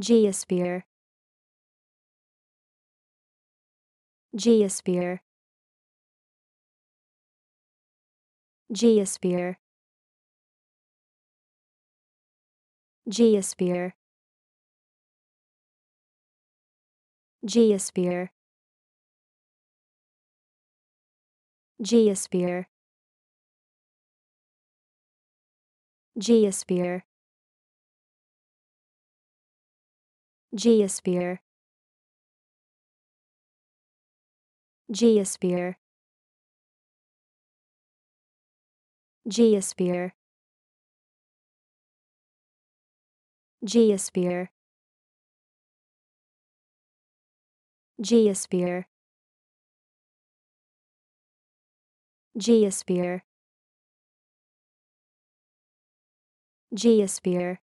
Geosphere Geosphere Geosphere Geosphere Geosphere Geosphere Geosphere Geosphere Geosphere Geosphere Geosphere Geosphere Geosphere Geosphere